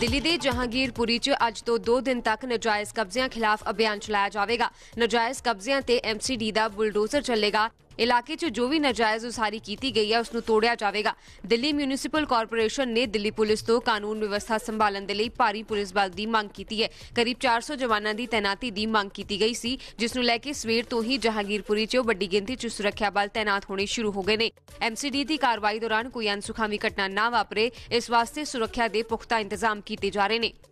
ਦਿੱਲੀ ਦੇ ਜਹਾਂਗੀਰਪੁਰੀ 'ਚ ਅੱਜ ਤੋਂ 2 ਦਿਨ ਤੱਕ ਨਜਾਇਜ਼ ਕਬਜ਼ਿਆਂ ਖਿਲਾਫ ਅਭਿਆਨ ਚਲਾਇਆ ਜਾਵੇਗਾ ਨਜਾਇਜ਼ ਕਬਜ਼ਿਆਂ ਤੇ ਐਮਸੀਡੀ ਦਾ ਬੁਲਡੋਜ਼ਰ ਚੱਲੇਗਾ ਇਲਾਕੇ 'ਚ ਜੋ ਵੀ ਨਜਾਇਜ਼ ਉਸਾਰੀ ਕੀਤੀ ਗਈ ਹੈ ਉਸ ਨੂੰ ਤੋੜਿਆ ਜਾਵੇਗਾ ਦਿੱਲੀ ਮਿਊਨਿਸਪਲ ਕਾਰਪੋਰੇਸ਼ਨ ਨੇ ਦਿੱਲੀ ਪੁਲਿਸ ਤੋਂ ਕਾਨੂੰਨ ਵਿਵਸਥਾ ਸੰਭਾਲਣ ਦੇ ਲਈ ਭਾਰੀ ਪੁਲਿਸ ਬਲ ਦੀ ਮੰਗ ਕੀਤੀ ਹੈ ਕਰੀਬ 400 ਜਵਾਨਾਂ ਦੀ ਤੈਨਾਤੀ ਦੀ ਮੰਗ ਕੀਤੀ ਗਈ ਸੀ ਜਿਸ ਨੂੰ ਲੈ ਕੇ ਸਵੇਰ ਤੋਂ ਹੀ ਜਹਾਂਗੀਰਪੁਰੀ 'ਚ ਵੱਡੀ ਗਿਣਤੀ 'ਚ ਸੁਰੱਖਿਆ ਬਲ ਤਾਇਨਾਤ ਹੋਣੇ ਸ਼ੁਰੂ ਹੋ ਗਏ ਨੇ ਐਮਸੀਡੀ ਦੀ ਕਾਰਵਾਈ ਦੌਰਾਨ ਕੋਈ ਅਨਸੁਖਾਵੀ ਘਟਨਾ ਨਾ ਵਾਪਰੇ ਇਸ ਵਾਸਤੇ ਸੁਰੱਖਿਆ ਦੇ ਪੁਖਤਾ ਇੰਤਜ਼ਾਮ ਕੀਤੇ ਜਾ ਰਹੇ ਨੇ